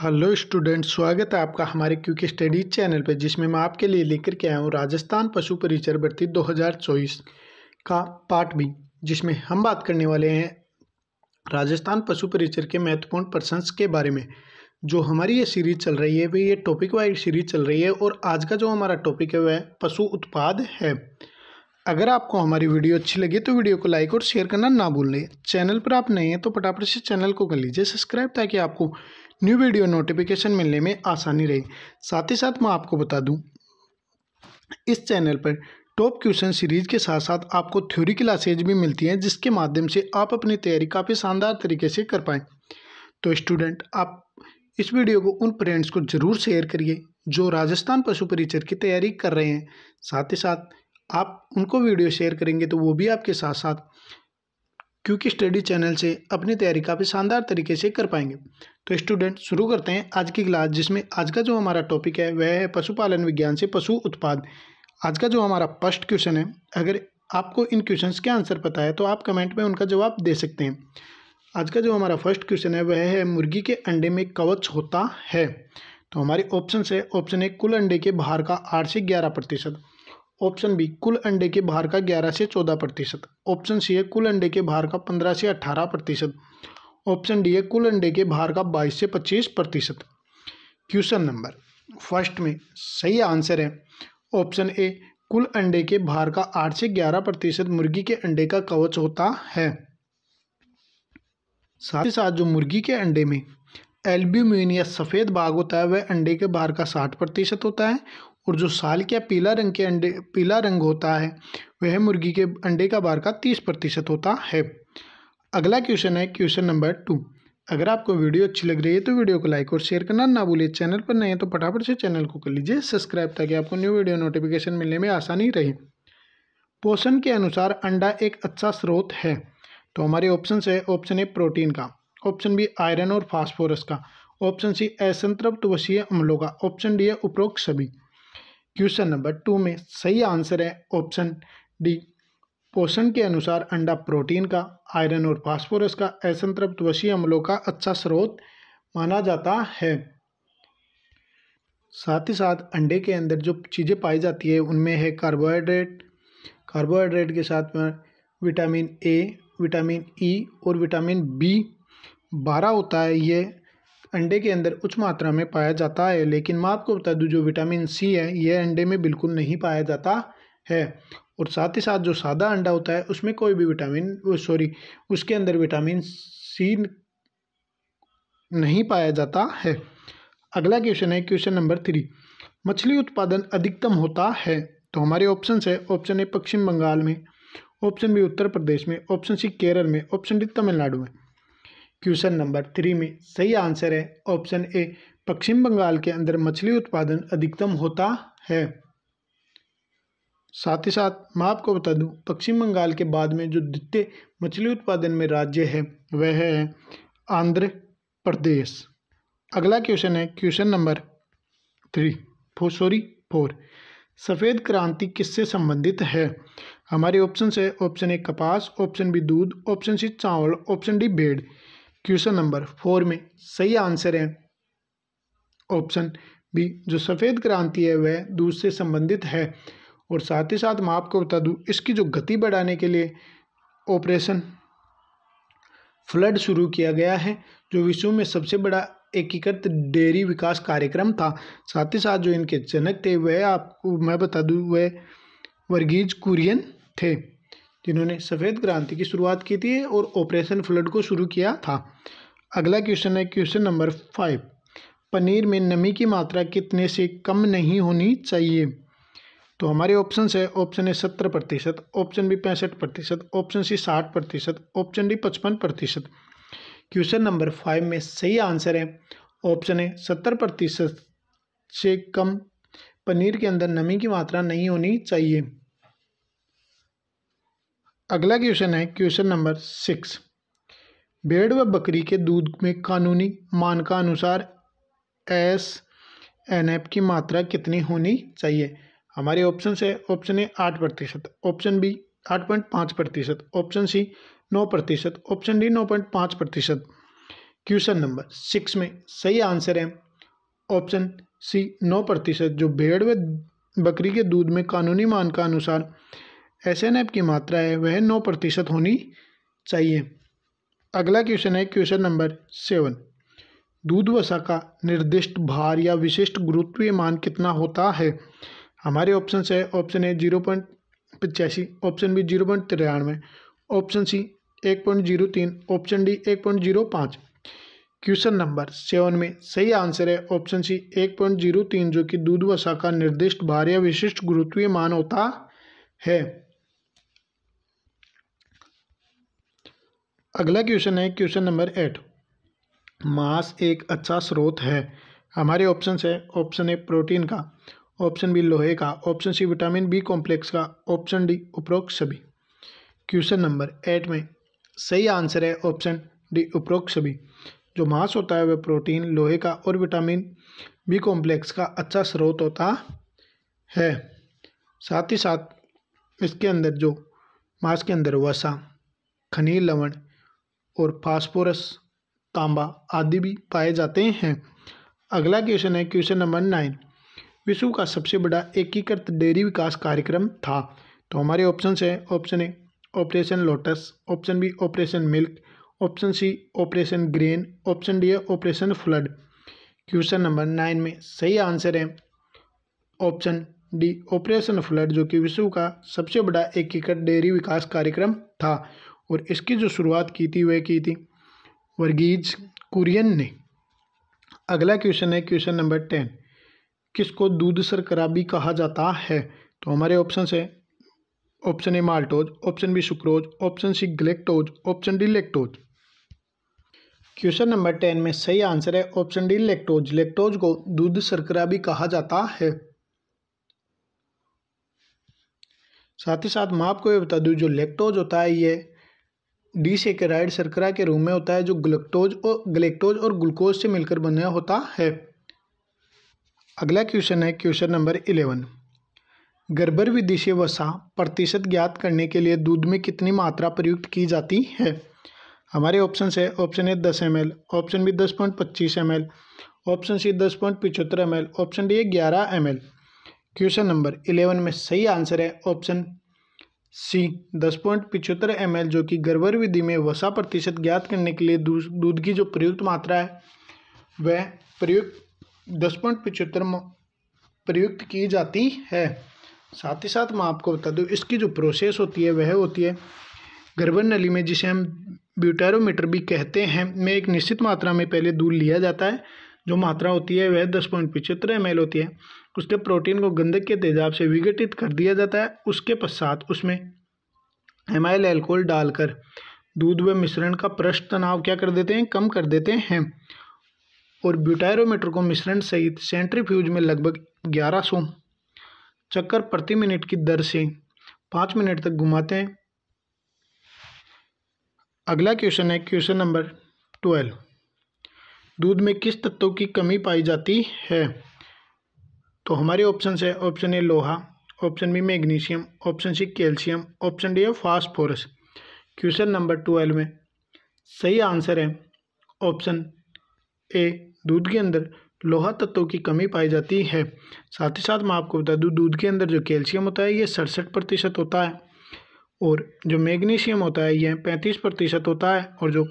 hello student स्वागत है आपका हमारे क्यूके स्टडीज चैनल पर जिसमें मैं आपके लिए लेकर के आया हूँ राजस्थान पशु परिचर भर्ती 2024 का पार्ट बी जिसमें हम बात करने वाले हैं राजस्थान पशु परिचर के महत्वपूर्ण प्रशंस के बारे में जो हमारी ये सीरीज चल रही है वे ये टॉपिक वाइज सीरीज चल रही है और आज का जो हमारा टॉपिक है वह पशु उत्पाद है अगर आपको हमारी वीडियो अच्छी लगी तो वीडियो को लाइक और शेयर करना ना भूलें चैनल पर आप नए हैं तो फटाफट से चैनल को कर लीजिए सब्सक्राइब ताकि आपको न्यू वीडियो नोटिफिकेशन मिलने में आसानी रहे साथ ही साथ मैं आपको बता दूं इस चैनल पर टॉप क्वेश्चन सीरीज के साथ साथ आपको थ्योरी क्लासेज भी मिलती हैं जिसके माध्यम से आप अपनी तैयारी काफ़ी शानदार तरीके से कर पाएँ तो स्टूडेंट आप इस वीडियो को उन पेरेंट्स को ज़रूर शेयर करिए जो राजस्थान पशु परिचर की तैयारी कर रहे हैं साथ ही साथ आप उनको वीडियो शेयर करेंगे तो वो भी आपके साथ साथ क्योंकि स्टडी चैनल से अपनी तैयारी काफ़ी शानदार तरीके से कर पाएंगे तो स्टूडेंट शुरू करते हैं आज की क्लास जिसमें आज का जो हमारा टॉपिक है वह है पशुपालन विज्ञान से पशु उत्पाद आज का जो हमारा फर्स्ट क्वेश्चन है अगर आपको इन क्वेश्चन के आंसर पता है तो आप कमेंट में उनका जवाब दे सकते हैं आज का जो हमारा फर्स्ट क्वेश्चन है वह है मुर्गी के अंडे में कवच होता है तो हमारे ऑप्शन है ऑप्शन ए कुल अंडे के बाहर का आठ से ग्यारह प्रतिशत ऑप्शन बी कुल अंडे के भार का ग्यारह से चौदह प्रतिशत ऑप्शन सी है कुल अंडे के भार का पंद्रह से अठारह प्रतिशत ऑप्शन डी है कुल अंडे के भार का बाईस से पच्चीस प्रतिशत क्वेश्चन नंबर फर्स्ट में सही आंसर है ऑप्शन ए कुल अंडे के भार का आठ से ग्यारह प्रतिशत मुर्गी के अंडे का कवच होता है साथ ही साथ जो मुर्गी के अंडे में एल्ब्यूमिन या सफ़ेद भाग होता है वह अंडे के भार का साठ प्रतिशत होता है और जो साल के पीला रंग के अंडे पीला रंग होता है वह मुर्गी के अंडे का बार का तीस प्रतिशत होता है अगला क्वेश्चन है क्वेश्चन नंबर टू अगर आपको वीडियो अच्छी लग रही है तो वीडियो को लाइक और शेयर करना ना भूलिए चैनल पर नए हैं तो फटाफट से चैनल को कर लीजिए सब्सक्राइब ताकि आपको न्यू वीडियो नोटिफिकेशन मिलने में आसानी रहे पोषण के अनुसार अंडा एक अच्छा स्रोत है तो हमारे ऑप्शन है ऑप्शन ए प्रोटीन का ऑप्शन बी आयरन और फास्फोरस का ऑप्शन सी असंतृप्त वसीय अम्लों का ऑप्शन डी है उपरोक्त सभी क्वेश्चन नंबर टू में सही आंसर है ऑप्शन डी पोषण के अनुसार अंडा प्रोटीन का आयरन और फास्फोरस का असंतृप्त वशी अम्लों का अच्छा स्रोत माना जाता है साथ ही साथ अंडे के अंदर जो चीज़ें पाई जाती है उनमें है कार्बोहाइड्रेट कार्बोहाइड्रेट के साथ में विटामिन ए विटामिन ई और विटामिन बी बारह होता है ये अंडे के अंदर उच्च मात्रा में पाया जाता है लेकिन मैं आपको बता दूँ जो विटामिन सी है यह अंडे में बिल्कुल नहीं पाया जाता है और साथ ही साथ जो सादा अंडा होता है उसमें कोई भी विटामिन सॉरी उसके अंदर विटामिन सी नहीं पाया जाता है अगला क्वेश्चन है क्वेश्चन नंबर थ्री मछली उत्पादन अधिकतम होता है तो हमारे ऑप्शन है ऑप्शन ए पश्चिम बंगाल में ऑप्शन बी उत्तर प्रदेश में ऑप्शन सी केरल में ऑप्शन डी तमिलनाडु में क्वेश्चन नंबर थ्री में सही आंसर है ऑप्शन ए पश्चिम बंगाल के अंदर मछली उत्पादन अधिकतम होता है साथ ही साथ मैं आपको बता दूं पश्चिम बंगाल के बाद में जो द्वितीय मछली उत्पादन में राज्य है वह है आंध्र प्रदेश अगला क्वेश्चन है question number three four sorry four सफ़ेद क्रांति किससे संबंधित है हमारे ऑप्शन है ऑप्शन ए कपास ऑप्शन बी दूध ऑप्शन सी चावल ऑप्शन डी भेड़ क्वेश्चन नंबर फोर में सही आंसर है ऑप्शन बी जो सफ़ेद क्रांति है वह दूध से संबंधित है और साथ ही साथ मैं आपको बता दूँ इसकी जो गति बढ़ाने के लिए ऑपरेशन फ्लड शुरू किया गया है जो विश्व में सबसे बड़ा एकीकृत डेयरी विकास कार्यक्रम था साथ ही साथ जो इनके जनक थे वह आपको मैं बता दूँ वह वर्गीज कुरियन थे जिन्होंने सफ़ेद क्रांति की शुरुआत की थी और ऑपरेशन फ्लड को शुरू किया था अगला क्वेश्चन है क्वेश्चन नंबर फाइव पनीर में नमी की मात्रा कितने से कम नहीं होनी चाहिए तो हमारे ऑप्शन है ऑप्शन ए सत्तर प्रतिशत ऑप्शन बी पैंसठ प्रतिशत ऑप्शन सी साठ प्रतिशत ऑप्शन डी पचपन प्रतिशत क्वेश्चन नंबर फाइव में सही आंसर है ऑप्शन ए सत्तर प्रतिशत से कम पनीर के अंदर नमी की मात्रा नहीं होनी चाहिए अगला क्वेश्चन है क्वेश्चन नंबर सिक्स भेड़ व बकरी के दूध में कानूनी मानकानुसार एस एन एफ की मात्रा कितनी होनी चाहिए हमारे ऑप्शन है ऑप्शन ए आठ प्रतिशत ऑप्शन बी आठ पॉइंट पाँच प्रतिशत ऑप्शन सी नौ प्रतिशत ऑप्शन डी नौ पॉइंट पाँच प्रतिशत क्वेश्चन नंबर सिक्स में सही आंसर है ऑप्शन सी नौ प्रतिशत जो भेड़ व बकरी के दूध में कानूनी मान का अनुसार एस एन एफ की मात्रा है वह नौ प्रतिशत होनी चाहिए अगला क्वेश्चन है क्वेश्चन नंबर सेवन दूध वसा का निर्दिष्ट भार या विशिष्ट गुरुत्वीय मान कितना होता है हमारे ऑप्शन है ऑप्शन ए जीरो पॉइंट पचासी ऑप्शन बी जीरो पॉइंट तिरानवे ऑप्शन सी एक पॉइंट जीरो तीन ऑप्शन डी एक पॉइंट जीरो पाँच क्वेश्चन नंबर सेवन में सही आंसर है ऑप्शन सी एक पॉइंट जीरो तीन जो कि दूध वसा का निर्दिष्ट भार या विशिष्ट गुरुत्वीय मान होता है अगला क्वेश्चन है क्वेश्चन नंबर एट मांस एक अच्छा स्रोत है हमारे ऑप्शन है ऑप्शन ए प्रोटीन का ऑप्शन बी लोहे का option C vitamin B complex का ऑप्शन डी उपरोक्त सभी क्वेश्चन नंबर एट में सही आंसर है ऑप्शन डी उपरोक्त सभी जो मांस होता है वह प्रोटीन लोहे का और विटामिन बी कॉम्प्लेक्स का अच्छा स्रोत होता है साथ ही साथ इसके अंदर जो मांस के अंदर वसा खनिज लवण और फास्फोरस तांबा आदि भी पाए जाते हैं अगला क्वेश्चन है क्वेश्चन नंबर नाइन विश्व का सबसे बड़ा एकीकृत डेयरी विकास कार्यक्रम था तो हमारे ऑप्शन है option A operation lotus option B operation milk option C operation grain option D है operation flood question number nine में सही आंसर है ऑप्शन डी ऑपरेशन फ्लड जो कि विश्व का सबसे बड़ा एकीकृत डेयरी विकास कार्यक्रम था और इसकी जो शुरुआत की थी वह की थी वर्गीज कुरियन ने अगला क्वेश्चन है क्वेश्चन नंबर टेन किसको दूध सरकरा भी कहा जाता है तो हमारे ऑप्शन है option A maltose option B sucrose option C galactose option D lactose question number ten में सही आंसर है ऑप्शन डी लेक्टोज लेक्टोज को दूध सरकरा भी कहा जाता है साथ ही साथ मैं आपको ये बता दूं जो लेक्टोज होता है ये डिसेकेराइड सरकरा के रूप में होता है जो ग्लूक्टोज और ग्लेक्टोज और ग्लूकोज से मिलकर बना होता है अगला क्वेश्चन है क्वेश्चन नंबर इलेवन गर्भविदेशीय वसा प्रतिशत ज्ञात करने के लिए दूध में कितनी मात्रा प्रयुक्त की जाती है हमारे ऑप्शन है ऑप्शन ए दस एम एल ऑप्शन बी दस पॉइंट पच्चीस एम एल ऑप्शन सी दस पॉइंट पिछहत्तर एम एल ऑप्शन डी ग्यारह M L question number eleven में सही आंसर है ऑप्शन सी दस पॉइंट पिछहत्तर एम जो कि गर्भर विधि में वसा प्रतिशत ज्ञात करने के लिए दूध की जो प्रयुक्त मात्रा है वह प्रयुक्त दस पॉइंट पिचहत्तर प्रयुक्त की जाती है साथ ही साथ मैं आपको बता दूँ इसकी जो प्रोसेस होती है वह होती है गर्भर नली में जिसे हम ब्यूटेरोमीटर भी कहते हैं में एक निश्चित मात्रा में पहले दूध लिया जाता है जो मात्रा होती है वह दस पॉइंट पिचहत्तर एम होती है उसके प्रोटीन को गंधक के तेजाब से विघटित कर दिया जाता है उसके पश्चात उसमें एमाइल एल्कोहल डालकर दूध व मिश्रण का पृष्ठ तनाव क्या कर देते हैं कम कर देते हैं और ब्यूटायरोमीटर को मिश्रण सहित सेंट्रीफ्यूज में लगभग 1100 चक्कर प्रति मिनट की दर से पाँच मिनट तक घुमाते हैं अगला क्वेश्चन है क्वेश्चन नंबर ट्वेल्व दूध में किस तत्वों की कमी पाई जाती है तो हमारे ऑप्शन है ऑप्शन ए लोहा option B magnesium option C calcium option D है फास्फोरस क्वेश्चन नंबर ट्वेल्व में सही आंसर है ऑप्शन ए दूध के अंदर लोहा तत्वों की कमी पाई जाती है साथ ही साथ मैं आपको बता दूँ दूध के अंदर जो कैल्शियम होता है ये सड़सठ प्रतिशत होता है और जो मैग्नीशियम होता है यह पैंतीस प्रतिशत होता है और जो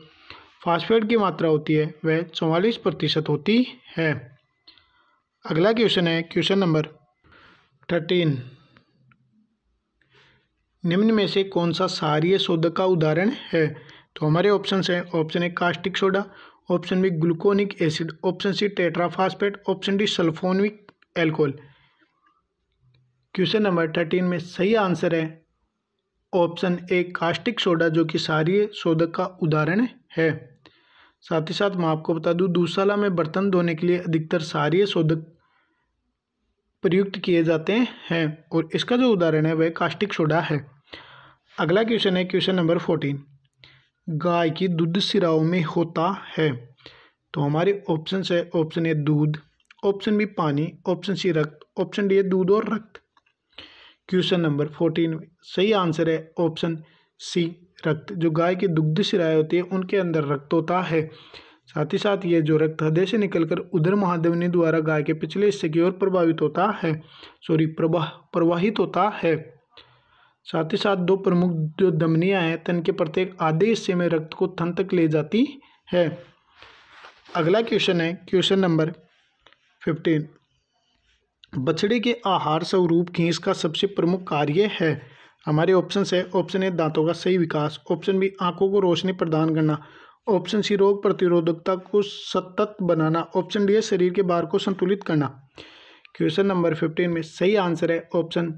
फास्फेट की मात्रा होती है वह चौवालीस प्रतिशत होती है अगला क्वेश्चन है क्वेश्चन नंबर थर्टीन निम्न में से कौन सा सारीय शोधक का उदाहरण है तो हमारे ऑप्शन हैं option A caustic soda option B gluconic acid option C tetraphosphate option D sulphonic alcohol question number thirteen में सही आंसर है ऑप्शन ए कास्टिक सोडा जो कि सारीय शोधक का उदाहरण है साथ ही साथ मैं आपको बता दूं दूसरा में बर्तन धोने के लिए अधिकतर सारीय शोधक प्रयुक्त किए जाते हैं और इसका जो उदाहरण है वह कास्टिक सोडा है अगला क्वेश्चन है क्वेश्चन नंबर फोर्टीन गाय की दूध सिराओं में होता है तो हमारे ऑप्शन है ऑप्शन ए दूध ऑप्शन बी पानी ऑप्शन सी रक्त ऑप्शन डी है दूध और रक्त क्वेश्चन नंबर फोर्टीन सही आंसर है ऑप्शन सी रक्त जो गाय के दुग्ध सिराए होते हैं उनके अंदर रक्त होता है साथ ही साथ ये जो रक्त हृदय से निकलकर उधर महादेवनी द्वारा गाय के पिछले हिस्से की ओर प्रभावित होता है सॉरी प्रवाह प्रवाहित होता है साथ ही साथ दो प्रमुख जो धमनियाँ हैं तन के प्रत्येक आधे हिस्से में रक्त को थन तक ले जाती है अगला क्वेश्चन है क्वेश्चन नंबर फिफ्टीन बछड़े के आहार स्वरूप खींच का सबसे प्रमुख कार्य है हमारे ऑप्शन है ऑप्शन ए दांतों का सही विकास ऑप्शन बी आंखों को रोशनी प्रदान करना ऑप्शन सी रोग प्रतिरोधकता को सतत बनाना ऑप्शन डी है शरीर के बार को संतुलित करना क्वेश्चन नंबर फिफ्टीन में सही आंसर है ऑप्शन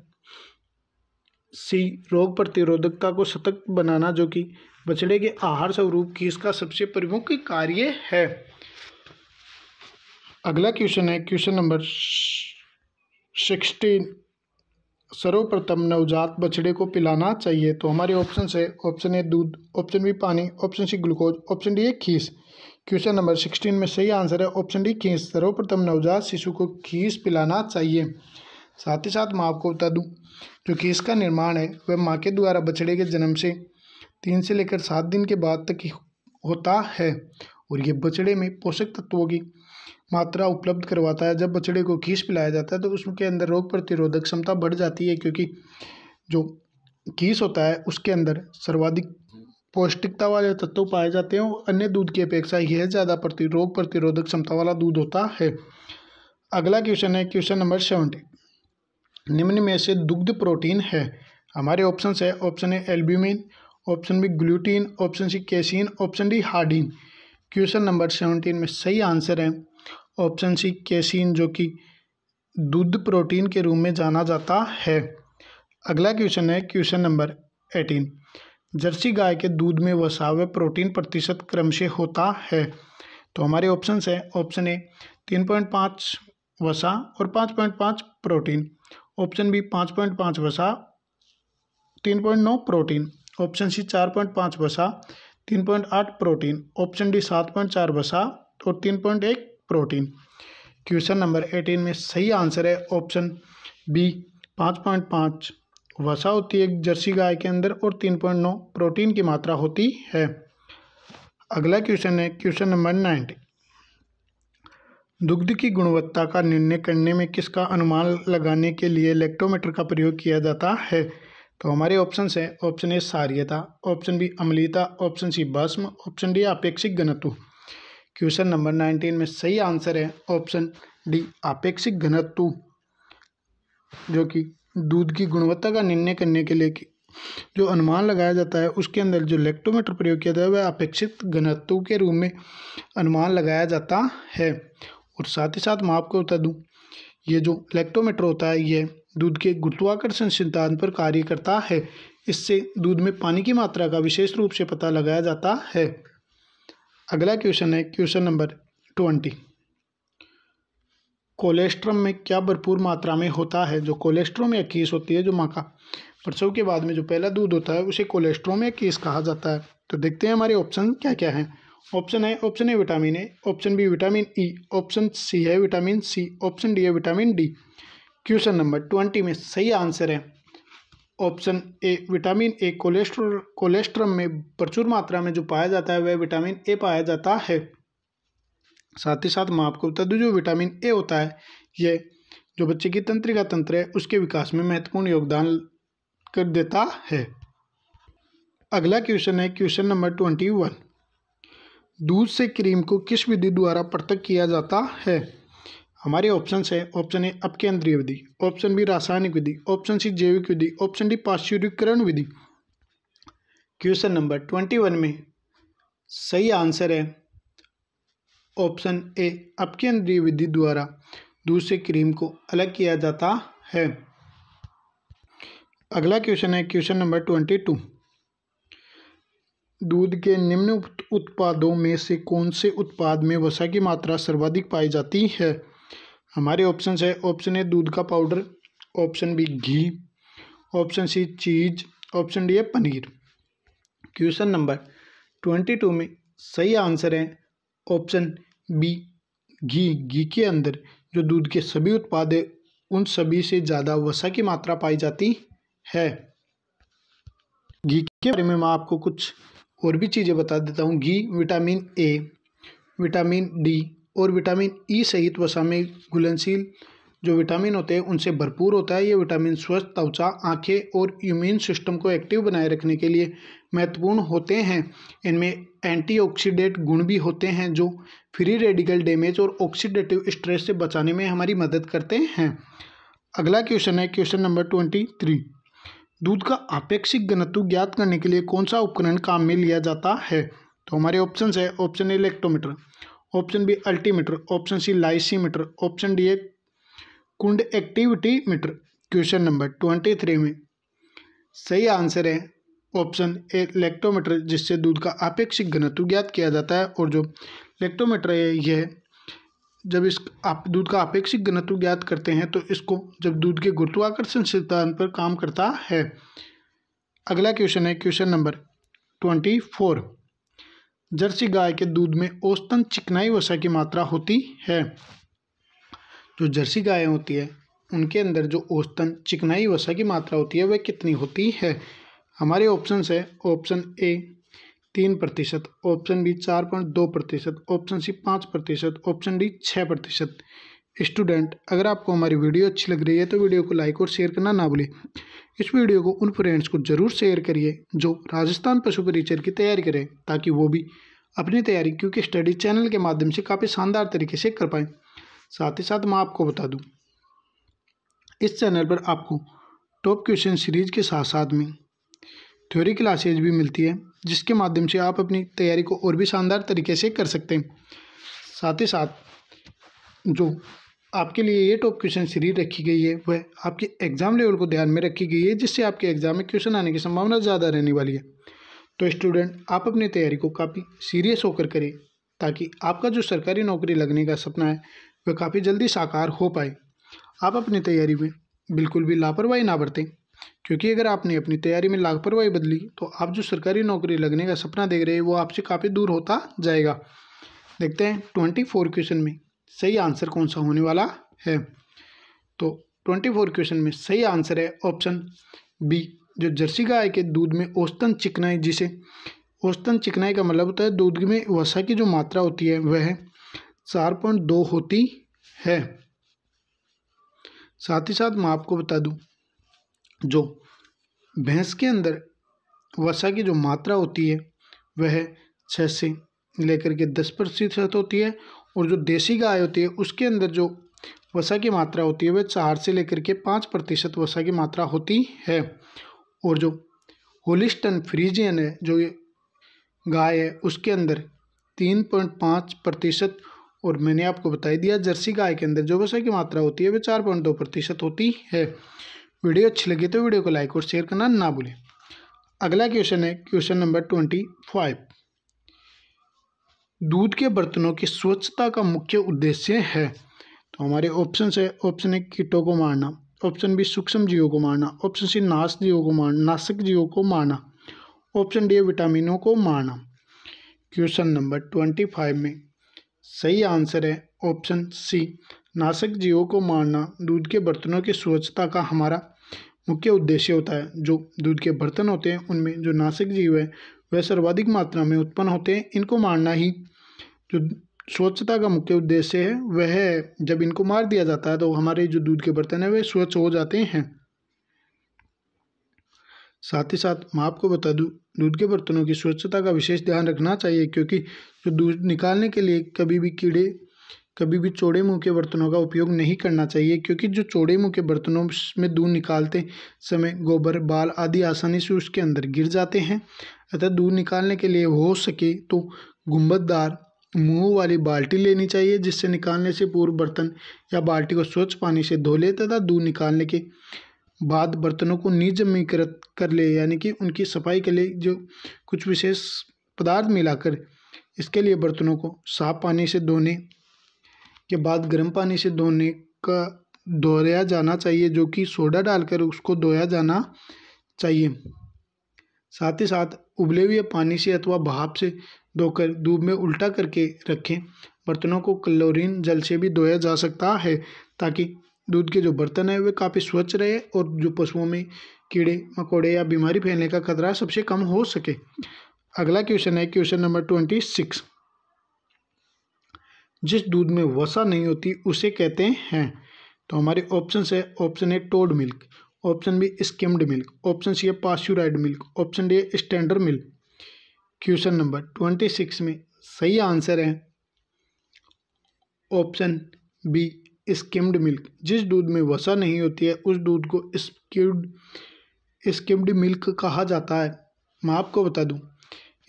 सी रोग प्रतिरोधकता को सतत बनाना जो कि बछड़े के आहार स्वरूप की इसका सबसे प्रमुख कार्य है अगला क्वेश्चन है क्वेश्चन नंबर सिक्सटीन सर्वप्रथम नवजात बछड़े को पिलाना चाहिए तो हमारे ऑप्शन है ऑप्शन ए दूध ऑप्शन बी पानी option C glucose option D ए खीस क्वेश्चन नंबर सिक्सटीन में सही आंसर है ऑप्शन डी खीस सर्वप्रथम नवजात शिशु को खीस पिलाना चाहिए साथ ही साथ मैं आपको बता दूं जो खीस का निर्माण है वह माँ के द्वारा बछड़े के जन्म से तीन से लेकर सात दिन के बाद तक होता है और ये बछड़े में पोषक तत्वों की मात्रा उपलब्ध करवाता है जब बछड़े को घीस पिलाया जाता है तो उसके अंदर रोग प्रतिरोधक क्षमता बढ़ जाती है क्योंकि जो घीस होता है उसके अंदर सर्वाधिक पौष्टिकता वाले तत्व पाए जाते हैं और अन्य दूध की अपेक्षा यह ज़्यादा प्रति रोग प्रतिरोधक क्षमता वाला दूध होता है अगला क्वेश्चन है क्वेश्चन नंबर सेवेंटी निम्न में से दुग्ध प्रोटीन है हमारे ऑप्शन है option A albumin option B gluten option C casein option D hordein question number seventeen में सही आंसर है ऑप्शन सी कैसिन जो कि दूध प्रोटीन के रूप में जाना जाता है अगला क्वेश्चन है क्वेश्चन नंबर एटीन जर्सी गाय के दूध में वसा व प्रोटीन प्रतिशत क्रम से होता है तो हमारे ऑप्शन है ऑप्शन ए तीन पॉइंट पाँच वसा और पाँच पॉइंट पाँच प्रोटीन ऑप्शन बी पाँच पॉइंट पाँच वसा तीन पॉइंट नौ प्रोटीन ऑप्शन सी चार पॉइंट पाँच वसा तीन पॉइंट आठ प्रोटीन ऑप्शन डी सात पॉइंट चार वसा और तीन पॉइंट एक प्रोटीन क्वेश्चन नंबर एटीन में सही आंसर है ऑप्शन बी पाँच पॉइंट पाँच वसा होती है जर्सी गाय के अंदर और तीन पॉइंट नौ प्रोटीन की मात्रा होती है अगला क्वेश्चन है क्वेश्चन नंबर नाइन्टी दुग्ध की गुणवत्ता का निर्णय करने में किसका अनुमान लगाने के लिए इलेक्ट्रोमीटर का प्रयोग किया जाता है तो हमारे ऑप्शन है ऑप्शन ए सारियता ऑप्शन बी अम्लीयता ऑप्शन सी भस्म ऑप्शन डी अपेक्षिक गणत्व क्वेश्चन नंबर नाइनटीन में सही आंसर है ऑप्शन डी आपेक्षिक घनत्व जो कि दूध की गुणवत्ता का निर्णय करने के लिए जो अनुमान लगाया जाता है उसके अंदर जो लेक्टोमीटर प्रयोग किया जाता है वह अपेक्षित घनत्व के रूप में अनुमान लगाया जाता है और साथ ही साथ मैं आपको बता दूं ये जो लेक्टोमीटर होता है ये दूध के गुरुत्वाकर्षण सिद्धांत पर कार्य करता है इससे दूध में पानी की मात्रा का विशेष रूप से पता लगाया जाता है अगला क्वेश्चन है क्वेश्चन नंबर ट्वेंटी कोलेस्ट्रम में क्या भरपूर मात्रा में होता है जो कोलेस्ट्रोम या कीस होती है जो माँ का प्रसव के बाद में जो पहला दूध होता है उसे कोलेस्ट्रोम या कीस कहा जाता है तो देखते हैं हमारे ऑप्शन क्या क्या हैं ऑप्शन है option A vitamin A option B vitamin E option C है विटामिन सी ऑप्शन डी है vitamin D question number twenty में सही आंसर है option A vitamin A cholesterol colostrum में प्रचुर मात्रा में जो पाया जाता है वह विटामिन ए पाया जाता है साथ ही साथ मैं आपको बता दूँ जो विटामिन ए होता है यह जो बच्चे की तंत्रिका तंत्र है उसके विकास में महत्वपूर्ण योगदान कर देता है अगला क्वेश्चन है क्वेश्चन नंबर ट्वेंटी वन दूध से क्रीम को किस विधि द्वारा पृथक किया जाता है हमारे ऑप्शन है ऑप्शन ए अपकेंद्रीय विधि ऑप्शन बी रासायनिक विधि ऑप्शन सी जैविक विधि ऑप्शन डी पाश्चुरीकरण विधि क्वेश्चन नंबर ट्वेंटी वन में सही आंसर है ऑप्शन ए अपकेंद्रीय विधि द्वारा दूध से क्रीम को अलग किया जाता है अगला क्वेश्चन है क्वेश्चन नंबर ट्वेंटी टू दूध के निम्न उत्पादों में से कौन से उत्पाद में वसा की मात्रा सर्वाधिक पाई जाती है हमारे ऑप्शन है ऑप्शन ए दूध का पाउडर ऑप्शन बी घी option C cheese option D है paneer question number twenty two में सही आंसर है ऑप्शन बी घी घी के अंदर जो दूध के सभी उत्पाद है उन सभी से ज़्यादा वसा की मात्रा पाई जाती है घी के बारे में मैं आपको कुछ और भी चीज़ें बता देता हूँ घी विटामिन ए विटामिन डी और विटामिन ई e सहित वसा में घुलनशील जो विटामिन होते हैं उनसे भरपूर होता है ये विटामिन स्वस्थ त्वचा आँखें और इम्यून सिस्टम को एक्टिव बनाए रखने के लिए महत्वपूर्ण होते हैं इनमें एंटीऑक्सीडेंट गुण भी होते हैं जो फ्री रेडिकल डैमेज और ऑक्सीडेटिव स्ट्रेस से बचाने में हमारी मदद करते हैं अगला क्वेश्चन है क्वेश्चन नंबर ट्वेंटी थ्री दूध का अपेक्षिक घनत्व ज्ञात करने के लिए कौन सा उपकरण काम में लिया जाता है तो हमारे ऑप्शन है option electrometer option B altimeter option C lysimeter option D ए कुंड activity meter question number twenty three में सही आंसर है ऑप्शन ए लेक्टोमीटर जिससे दूध का आपेक्षिक घनत्व ज्ञात किया जाता है और जो लेक्टोमीटर है यह जब इस आप दूध का अपेक्षिक घनत्व ज्ञात करते हैं तो इसको जब दूध के गुरुत्वाकर्षण सिद्धांत पर काम करता है अगला क्वेश्चन है question number twenty four Jersey गाय के दूध में औसतन चिकनाई वसा की मात्रा होती है जो जर्सी गायें होती है उनके अंदर जो औसतन चिकनाई वसा की मात्रा होती है वह कितनी होती है हमारे ऑप्शन है ऑप्शन ए तीन प्रतिशत ऑप्शन बी चार पॉइंट दो प्रतिशत ऑप्शन सी पाँच प्रतिशत ऑप्शन डी छः प्रतिशत स्टूडेंट अगर आपको हमारी वीडियो अच्छी लग रही है तो वीडियो को लाइक और शेयर करना ना भूलें इस वीडियो को उन फ्रेंड्स को ज़रूर शेयर करिए जो राजस्थान पशु परिचर की तैयारी करें ताकि वो भी अपनी तैयारी क्योंकि स्टडी चैनल के माध्यम से काफ़ी शानदार तरीके से कर पाएँ साथ ही साथ मैं आपको बता दूँ इस चैनल पर आपको टॉप क्वेश्चन सीरीज के साथ साथ में थ्योरी क्लासेज भी मिलती है जिसके माध्यम से आप अपनी तैयारी को और भी शानदार तरीके से कर सकते हैं साथ ही साथ जो आपके लिए ये टॉप क्वेश्चन सीरीज रखी गई है वह आपके एग्ज़ाम लेवल को ध्यान में रखी गई है जिससे आपके एग्ज़ाम में क्वेश्चन आने की संभावना ज़्यादा रहने वाली है तो स्टूडेंट आप अपनी तैयारी को काफ़ी सीरियस होकर करें ताकि आपका जो सरकारी नौकरी लगने का सपना है वह काफ़ी जल्दी साकार हो पाए आप अपनी तैयारी में बिल्कुल भी लापरवाही ना बरतें क्योंकि अगर आपने अपनी तैयारी में लापरवाही बदली तो आप जो सरकारी नौकरी लगने का सपना देख रहे हैं वो आपसे काफ़ी दूर होता जाएगा देखते हैं ट्वेंटी फोर क्वेश्चन में सही आंसर कौन सा होने वाला है तो ट्वेंटी फोर क्वेश्चन में सही आंसर है ऑप्शन बी जो जर्सी गाय के दूध में औस्तन चिकनाई जिसे औस्तन चिकनाई का मतलब होता है दूध में वसा की जो मात्रा होती है वह चार पॉइंट दो होती है साथ ही साथ मैं आपको बता दूं जो भैंस के अंदर वसा की जो मात्रा होती है वह छः से लेकर के दस प्रतिशत होती है और जो देसी गाय होती है उसके अंदर जो वसा की मात्रा होती है वह चार से लेकर के पाँच प्रतिशत वसा की मात्रा होती है और जो होलिस्टन फ्रीजियन है जो गाय है उसके अंदर तीन पॉइंट पाँच प्रतिशत और मैंने आपको बताई दिया जर्सी गाय के अंदर जो वसा की मात्रा होती है वह चार पॉइंट दो प्रतिशत होती है वीडियो अच्छी लगी तो वीडियो को लाइक और शेयर करना ना भूलें अगला क्वेश्चन है क्वेश्चन नंबर ट्वेंटी फाइव दूध के बर्तनों की स्वच्छता का मुख्य उद्देश्य है तो हमारे ऑप्शन है ऑप्शन ए कीटों को मारना ऑप्शन बी सूक्ष्म जीवों को मारना ऑप्शन सी नाश जीवों को मारना नाशक जीवों को मारना ऑप्शन डी विटामिनों को मारना क्वेश्चन नंबर ट्वेंटी फाइव में सही आंसर है ऑप्शन सी नाशक जीवों को मारना दूध के बर्तनों की स्वच्छता का हमारा मुख्य उद्देश्य होता है जो दूध के बर्तन होते हैं उनमें जो नाशक जीव है वह सर्वाधिक मात्रा में उत्पन्न होते हैं इनको मारना ही जो स्वच्छता का मुख्य उद्देश्य है वह जब इनको मार दिया जाता है तो हमारे जो दूध के बर्तन है वे स्वच्छ हो जाते हैं साथ ही साथ मैं आपको बता दूँ दूध के बर्तनों की स्वच्छता का विशेष ध्यान रखना चाहिए क्योंकि जो दूध निकालने के लिए कभी भी कीड़े कभी भी चौड़े मुँह के बर्तनों का उपयोग नहीं करना चाहिए क्योंकि जो चौड़े मुँह के बर्तनों में दूध निकालते समय गोबर बाल आदि आसानी से उसके अंदर गिर जाते हैं अतः दूध निकालने के लिए हो सके तो गुंबददार मुँह वाली बाल्टी लेनी चाहिए जिससे निकालने से पूर्व बर्तन या बाल्टी को स्वच्छ पानी से धो ले तथा दूध निकालने के बाद बर्तनों को निजमीकृत कर ले यानी कि उनकी सफाई के लिए जो कुछ विशेष पदार्थ मिलाकर इसके लिए बर्तनों को साफ पानी से धोने के बाद गर्म पानी से धोने का धोया जाना चाहिए जो कि सोडा डालकर उसको धोया जाना चाहिए साथ ही साथ उबले हुए पानी से अथवा भाप से धोकर धूप में उल्टा करके रखें बर्तनों को क्लोरीन जल से भी धोया जा सकता है ताकि दूध के जो बर्तन है वे काफ़ी स्वच्छ रहे और जो पशुओं में कीड़े मकोड़े या बीमारी फैलने का खतरा सबसे कम हो सके अगला क्वेश्चन है क्वेश्चन नंबर ट्वेंटी सिक्स जिस दूध में वसा नहीं होती उसे कहते हैं तो हमारे ऑप्शन है ऑप्शन है टोड milk option B skimmed milk option C है पास्चुराइड मिल्क ऑप्शन डी है standard milk question number twenty six में सही आंसर है ऑप्शन बी स्किम्ड मिल्क जिस दूध में वसा नहीं होती है उस दूध को स्किम्ड स्किम्ड मिल्क कहा जाता है मैं आपको बता दूं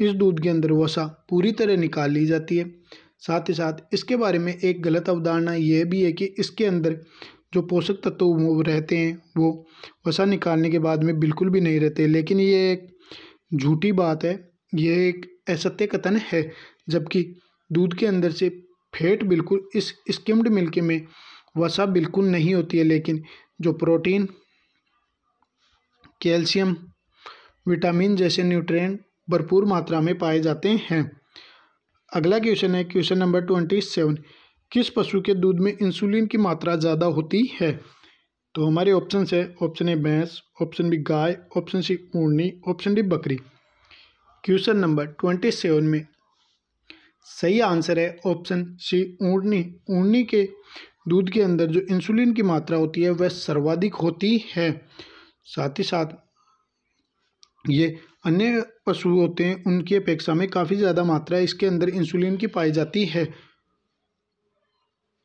इस दूध के अंदर वसा पूरी तरह निकाल ली जाती है साथ ही साथ इसके बारे में एक गलत अवधारणा यह भी है कि इसके अंदर जो पोषक तत्व रहते हैं वो वसा निकालने के बाद में बिल्कुल भी नहीं रहते लेकिन ये एक झूठी बात है ये एक असत्य कथन है जबकि दूध के अंदर से फेट बिल्कुल इस स्किम्ड मिल्क में वसा बिल्कुल नहीं होती है लेकिन जो प्रोटीन कैल्शियम विटामिन जैसे न्यूट्रिएंट भरपूर मात्रा में पाए जाते हैं अगला क्वेश्चन है क्वेश्चन नंबर ट्वेंटी सेवन किस पशु के दूध में इंसुलिन की मात्रा ज़्यादा होती है तो हमारे ऑप्शन है ऑप्शन ए भैंस ऑप्शन बी गाय ऑप्शन सी ऊर्णी ऑप्शन डी बकरी क्वेश्चन नंबर ट्वेंटी सेवन में सही आंसर है ऑप्शन सी ऊर्णी ऊर्णी के दूध के अंदर जो इंसुलिन की मात्रा होती है वह सर्वाधिक होती है साथ ही साथ ये अन्य पशु होते हैं उनकी अपेक्षा में काफ़ी ज़्यादा मात्रा इसके अंदर इंसुलिन की पाई जाती है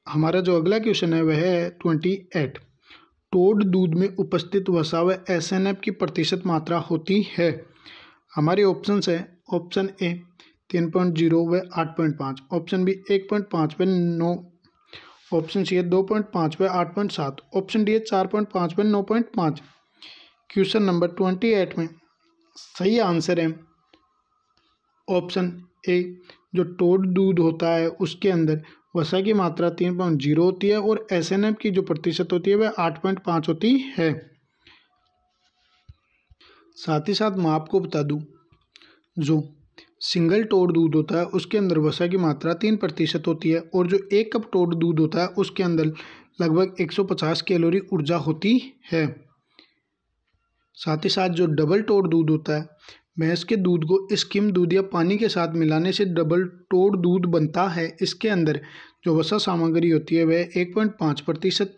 हमारा जो अगला क्वेश्चन है वह है ट्वेंटी एट टोड दूध में उपस्थित वसा व एस एन एफ की प्रतिशत मात्रा होती है हमारे ऑप्शन है ऑप्शन ए तीन पॉइंट जीरो व आठ पॉइंट पाँच ऑप्शन बी एक पॉइंट पाँच व नौ ऑप्शन सी है दो पॉइंट पाँच व आठ पॉइंट सात ऑप्शन डी है चार पॉइंट पाँच व नौ पॉइंट पाँच क्वेश्चन नंबर ट्वेंटी एट में सही आंसर है ऑप्शन ए जो टोड दूध होता है उसके अंदर वसा की मात्रा तीन पॉइंट जीरो होती है और एस एन एफ की जो प्रतिशत होती है वह आठ पॉइंट पाँच होती है साथ ही साथ मैं आपको बता दूं जो सिंगल टोर दूध होता है उसके अंदर वसा की मात्रा तीन प्रतिशत होती है और जो एक कप टोर दूध होता है उसके अंदर लगभग एक सौ पचास कैलोरी ऊर्जा होती है साथ ही साथ जो डबल टोर दूध होता है भैंस के दूध को स्किम दूध या पानी के साथ मिलाने से डबल टोड दूध बनता है इसके अंदर जो वसा सामग्री होती है वह एक पॉइंट पाँच प्रतिशत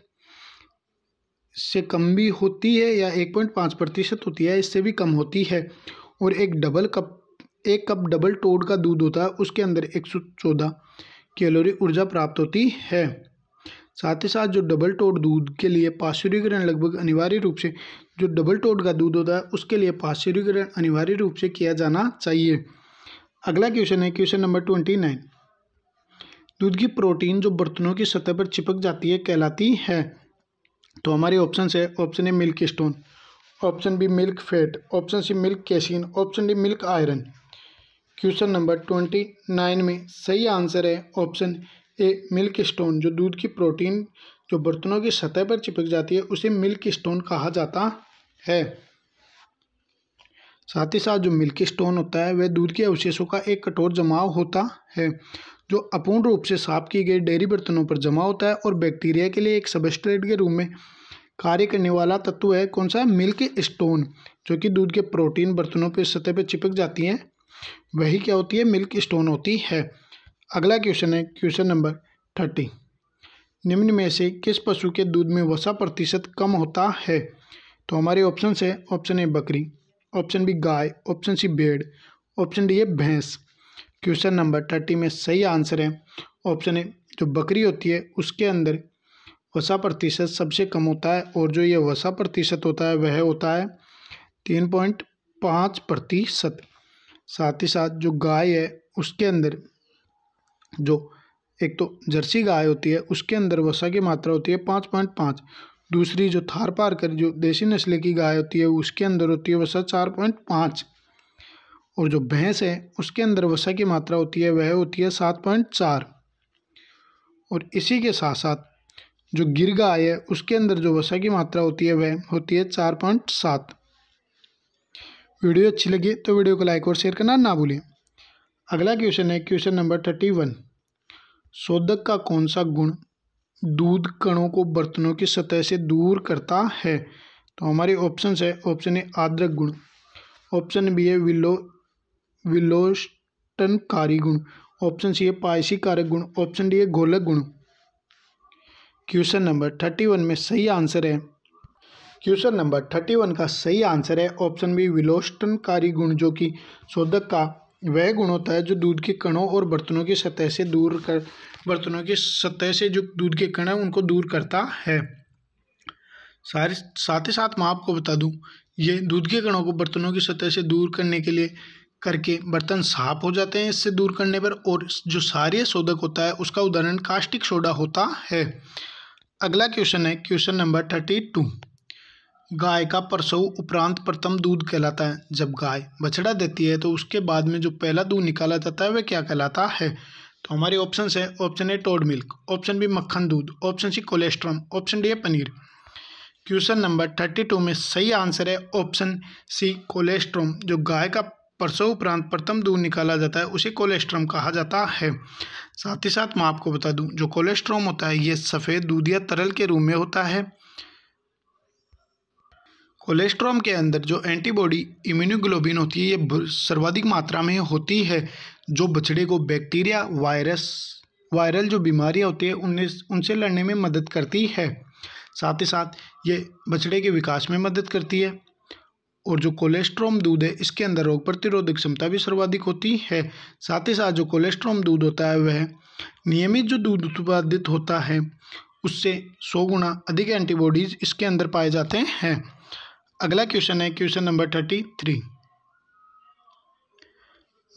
से कम भी होती है या एक पॉइंट पाँच प्रतिशत होती है इससे भी कम होती है और एक डबल कप एक कप डबल टोड का दूध होता है उसके अंदर एक सौ चौदह कैलोरी ऊर्जा प्राप्त होती है साथ ही साथ जो डबल टोड दूध के लिए पाश्चुरीकरण लगभग अनिवार्य रूप से जो डबल टोट का दूध होता है उसके लिए पाश्चरीकरण अनिवार्य रूप से किया जाना चाहिए अगला क्वेश्चन है क्वेश्चन नंबर ट्वेंटी नाइन दूध की प्रोटीन जो बर्तनों की सतह पर चिपक जाती है कहलाती है तो हमारे ऑप्शन है option A milk stone option B milk fat option C milk casein option D milk iron question number twenty nine में सही आंसर है ऑप्शन ए मिल्क स्टोन जो दूध की प्रोटीन जो बर्तनों की सतह पर चिपक जाती है उसे मिल्क स्टोन कहा जाता है साथ ही साथ जो मिल्की स्टोन होता है वह दूध के अवशेषों का एक कठोर जमाव होता है जो अपूर्ण रूप से साफ की गई डेयरी बर्तनों पर जमा होता है और बैक्टीरिया के लिए एक सबस्ट्रेट के रूप में कार्य करने वाला तत्व है कौन सा है मिल्क स्टोन जो कि दूध के प्रोटीन बर्तनों पर सतह पर चिपक जाती हैं वही क्या होती है मिल्क स्टोन होती है अगला क्वेश्चन है क्वेश्चन नंबर थर्टी निम्न में से किस पशु के दूध में वसा प्रतिशत कम होता है तो हमारे ऑप्शन है ऑप्शन ए बकरी ऑप्शन बी गाय ऑप्शन सी भेड़ ऑप्शन डी है भैंस क्वेश्चन नंबर थर्टी में सही आंसर है ऑप्शन ए जो बकरी होती है उसके अंदर वसा प्रतिशत सबसे कम होता है और जो ये वसा प्रतिशत होता है वह होता है तीन पॉइंट पाँच प्रतिशत साथ ही साथ जो गाय है उसके अंदर जो एक तो जर्सी गाय होती है उसके अंदर वसा की मात्रा होती है पाँच पॉइंट पाँच दूसरी जो थार पारकर जो देसी नस्ल की गाय होती है उसके अंदर होती है वसा चार पॉइंट पाँच और जो भैंस है उसके अंदर वसा की मात्रा होती है वह होती है सात पॉइंट चार और इसी के साथ साथ जो गिर गाय है उसके अंदर जो वसा की मात्रा होती है वह होती है चार पॉइंट सात वीडियो अच्छी लगी तो वीडियो को लाइक और शेयर करना ना भूलें अगला क्वेश्चन है क्वेश्चन नंबर थर्टी वन शोधक का कौन सा गुण दूध कणों को बर्तनों की सतह से दूर करता है तो हमारे ऑप्शन है ऑप्शन ए आद्रक गुण ऑप्शन बी है विलो विलोस्टनकारी गुण ऑप्शन सी है पायसी कारक गुण ऑप्शन डी है गोलक गुण क्वेश्चन नंबर थर्टी वन में सही आंसर है क्वेश्चन नंबर थर्टी वन का सही आंसर है ऑप्शन बी विलोष्टनकारी गुण जो कि शोधक का वह गुण होता है जो दूध के कणों और बर्तनों की सतह से दूर कर बर्तनों के सतह से जो दूध के कण हैं उनको दूर करता है सारे साथ ही साथ मैं आपको बता दूं ये दूध के कणों को बर्तनों की सतह से दूर करने के लिए करके बर्तन साफ हो जाते हैं इससे दूर करने पर और जो सारे शोधक होता है उसका उदाहरण कास्टिक सोडा होता है अगला क्वेश्चन है क्वेश्चन नंबर थर्टी टू गाय का प्रसव उपरांत प्रथम दूध कहलाता है जब गाय बछड़ा देती है तो उसके बाद में जो पहला दूध निकाला जाता है वह क्या कहलाता है तो हमारे ऑप्शन है ऑप्शन ए टोड मिल्क ऑप्शन बी मक्खन दूध option C colostrum option D है paneer question number thirty two में सही आंसर है ऑप्शन सी कोलेस्ट्रॉम जो गाय का परसों उपरांत प्रथम दूध निकाला जाता है उसे कोलेस्ट्रॉम कहा जाता है साथ ही साथ मैं आपको बता दूं जो कोलेस्ट्रॉम होता है ये सफ़ेद दूध या तरल के रूप में होता है कोलेस्ट्रॉम के अंदर जो एंटीबॉडी इम्यूनोग्लोबिन होती है ये सर्वाधिक मात्रा में होती है जो बछड़े को बैक्टीरिया वायरस वायरल जो बीमारियां होती है उनने उनसे लड़ने में मदद करती है साथ ही साथ ये बछड़े के विकास में मदद करती है और जो कोलेस्ट्रोम दूध है इसके अंदर रोग प्रतिरोधक क्षमता भी सर्वाधिक होती है साथ ही साथ जो कोलेस्ट्रोम दूध होता है वह नियमित जो दूध उत्पादित होता है उससे सौ गुना अधिक एंटीबॉडीज़ इसके अंदर पाए जाते हैं अगला क्वेश्चन है क्वेश्चन नंबर थर्टी थ्री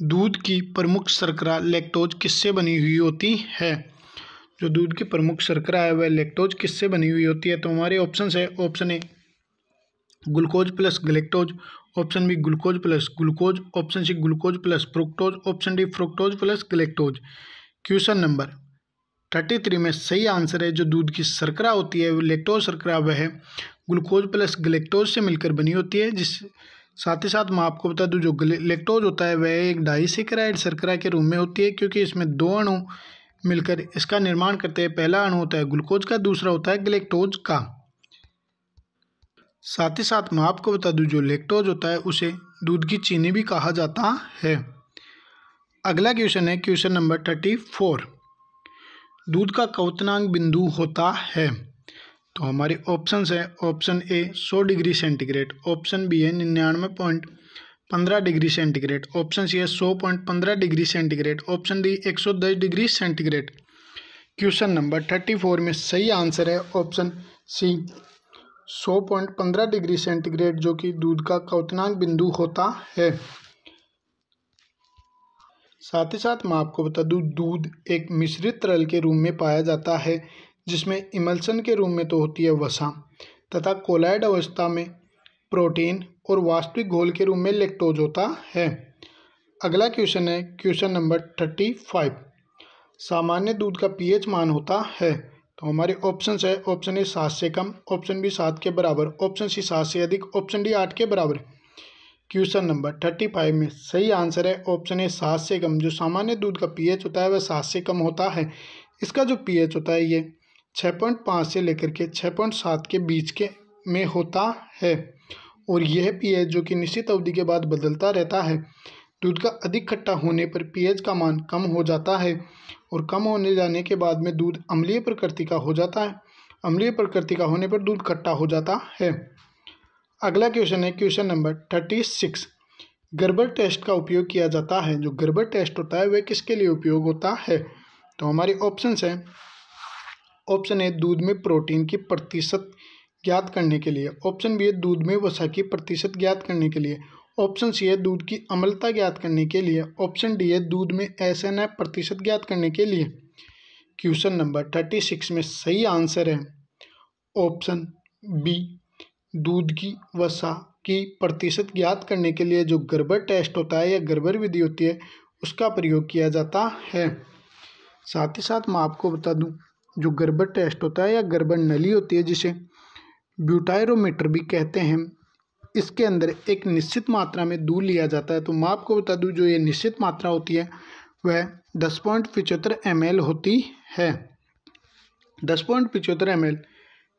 दूध की प्रमुख शर्करा लेक्टोज किससे बनी हुई होती है जो दूध की प्रमुख शर्करा है वह लेक्टोज किससे बनी हुई होती है तो हमारे ऑप्शन है option A glucose plus galactose option B glucose plus glucose option C glucose plus fructose option D fructose plus galactose question number thirty three में सही आंसर है जो दूध की शर्करा होती है लेक्टोज शर्करा वह ग्लूकोज प्लस गलेक्टोज से मिलकर बनी होती है जिस साथ ही साथ मैं आपको बता दूं जो लेक्टोज होता है वह एक डाई सेक्राइड सरकरा के रूप में होती है क्योंकि इसमें दो अणु मिलकर इसका निर्माण करते हैं पहला अणु होता है ग्लूकोज का दूसरा होता है ग्लेक्टोज का साथ ही साथ मैं आपको बता दूं जो लेक्टोज होता है उसे दूध की चीनी भी कहा जाता है अगला क्वेश्चन है क्वेश्चन नंबर थर्टी फोर दूध का कौतनांग बिंदु होता है तो हमारे ऑप्शन है ऑप्शन ए सौ डिग्री सेंटीग्रेड ऑप्शन बी है निन्यानवे पॉइंट पंद्रह डिग्री सेंटीग्रेड ऑप्शन सी है सौ पॉइंट पंद्रह डिग्री सेंटीग्रेड ऑप्शन डी एक सौ दस degree centigrade question number thirty four में सही आंसर है ऑप्शन सी सौ पॉइंट पंद्रह डिग्री सेंटीग्रेड जो कि दूध का कौतनाक बिंदु होता है साथ ही साथ मैं आपको बता दूँ दूध एक मिश्रित तरल के रूप में पाया जाता है जिसमें इमल्सन के रूप में तो होती है वसा तथा कोलाइड अवस्था में प्रोटीन और वास्तविक घोल के रूप में लेक्टोज होता है अगला क्वेश्चन है क्वेश्चन नंबर थर्टी फाइव सामान्य दूध का पीएच मान होता है तो हमारे ऑप्शन है ऑप्शन ए सात से कम ऑप्शन बी सात के बराबर ऑप्शन सी सात से अधिक ऑप्शन डी आठ के बराबर क्वेश्चन नंबर थर्टी फाइव में सही आंसर है ऑप्शन ए सात से कम जो सामान्य दूध का पीएच होता है वह सात से कम होता है इसका जो पीएच होता है ये छः पॉइंट पाँच से लेकर के छः पॉइंट सात के बीच के में होता है और यह पीएच जो कि निश्चित अवधि के बाद बदलता रहता है दूध का अधिक खट्टा होने पर पीएच का मान कम हो जाता है और कम होने जाने के बाद में दूध अम्लीय प्रकृति का हो जाता है अम्लीय प्रकृति का होने पर दूध खट्टा हो जाता है अगला क्वेश्चन है question number thirty six Gerber test का उपयोग किया जाता है जो गर्बर टेस्ट होता है वह किसके लिए उपयोग होता है तो हमारे ऑप्शंस हैं ऑप्शन ए दूध में प्रोटीन की प्रतिशत ज्ञात करने के लिए ऑप्शन बी है दूध में वसा की प्रतिशत ज्ञात करने के लिए ऑप्शन सी है दूध की अम्लता ज्ञात करने के लिए ऑप्शन डी है दूध में एस एन एफ प्रतिशत ज्ञात करने के लिए क्वेश्चन नंबर थर्टी सिक्स में सही आंसर है ऑप्शन बी दूध की वसा की प्रतिशत ज्ञात करने के लिए जो गड़बड़ टेस्ट होता है या गड़बड़ विधि होती है उसका प्रयोग किया जाता है साथ ही साथ मैं आपको बता दूँ जो गर्बर टेस्ट होता है या गर्बर नली होती है जिसे ब्यूटायरोमीटर भी कहते हैं इसके अंदर एक निश्चित मात्रा में दूध लिया जाता है तो मैं आपको बता दूं जो ये निश्चित मात्रा होती है वह दस पॉइंट पिचहत्तर एम होती है दस पॉइंट पिचहत्तर एम